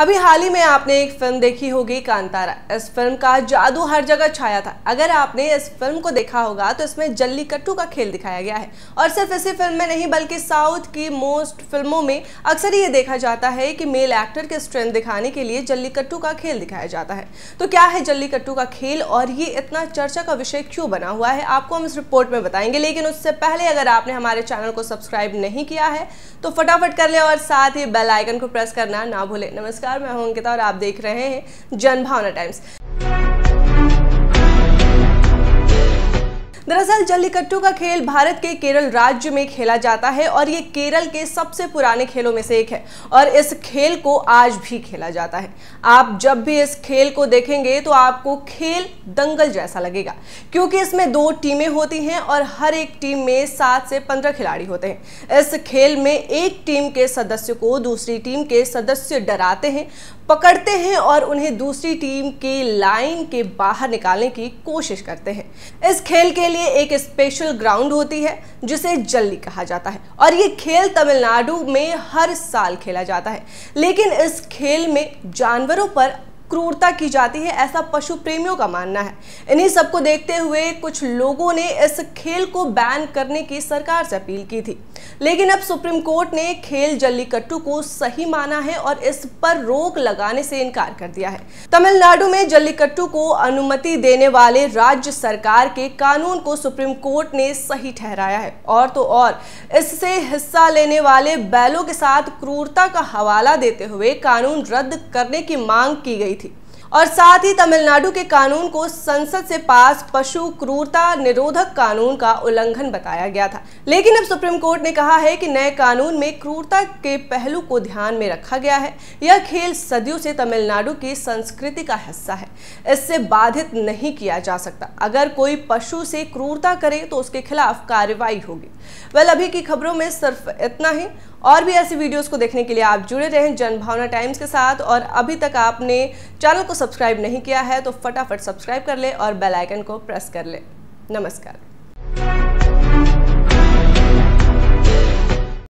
अभी हाल ही में आपने एक फिल्म देखी होगी कांतारा इस फिल्म का जादू हर जगह छाया था अगर आपने इस फिल्म को देखा होगा तो इसमें जल्लीकट्टू कट्टू का खेल दिखाया गया है और सिर्फ इसी फिल्म में नहीं बल्कि साउथ की मोस्ट फिल्मों में अक्सर ये देखा जाता है कि मेल एक्टर के स्ट्रेंथ दिखाने के लिए जल्लीकट्टू कट्टू का खेल दिखाया जाता है तो क्या है जल्लीकट्टू कट्टू का खेल और ये इतना चर्चा का विषय क्यों बना हुआ है आपको हम इस रिपोर्ट में बताएंगे लेकिन उससे पहले अगर आपने हमारे चैनल को सब्सक्राइब नहीं किया है तो फटाफट कर ले और साथ ही बेल आइकन को प्रेस करना ना भूलें नमस्कार नमस्कार मैं हूं अंकिता और आप देख रहे हैं जनभावना टाइम्स दरअसल जल्लीकट्टू का खेल भारत के केरल राज्य में खेला जाता है और ये केरल के सबसे पुराने खेलों में से एक है और इस खेल को आज भी खेला जाता है आप जब भी इस खेल को देखेंगे तो आपको खेल दंगल जैसा लगेगा क्योंकि इसमें दो टीमें होती हैं और हर एक टीम में सात से पंद्रह खिलाड़ी होते हैं इस खेल में एक टीम के सदस्य को दूसरी टीम के सदस्य डराते हैं पकड़ते हैं और उन्हें दूसरी टीम के लाइन के बाहर निकालने की कोशिश करते हैं इस खेल के लिए एक स्पेशल ग्राउंड होती है जिसे जल्ली कहा जाता है और ये खेल तमिलनाडु में हर साल खेला जाता है लेकिन इस खेल में जानवरों पर क्रूरता की जाती है ऐसा पशु प्रेमियों का मानना है इन्हीं सबको देखते हुए कुछ लोगों ने इस खेल को बैन करने की सरकार से अपील की थी लेकिन अब सुप्रीम कोर्ट ने खेल जल्लीकट्टू को सही माना है और इस पर रोक लगाने से इनकार कर दिया है तमिलनाडु में जल्लीकट्टू को अनुमति देने वाले राज्य सरकार के कानून को सुप्रीम कोर्ट ने सही ठहराया है और तो और इससे हिस्सा लेने वाले बैलों के साथ क्रूरता का हवाला देते हुए कानून रद्द करने की मांग की गई थी और साथ ही तमिलनाडु के कानून को संसद से पास पशु क्रूरता निरोधक कानून का उल्लंघन बताया गया था लेकिन अब सुप्रीम कोर्ट ने कहा है कि नए कानून में क्रूरता के पहलू को ध्यान में रखा गया है यह खेल सदियों से तमिलनाडु की संस्कृति का हिस्सा है इससे बाधित नहीं किया जा सकता अगर कोई पशु से क्रूरता करे तो उसके खिलाफ कार्रवाई होगी वेल अभी की खबरों में सिर्फ इतना ही और भी ऐसी वीडियोस को देखने के लिए आप जुड़े रहें जनभावना टाइम्स के साथ और अभी तक आपने चैनल को सब्सक्राइब नहीं किया है तो फटाफट सब्सक्राइब कर ले और बेल आइकन को प्रेस कर ले नमस्कार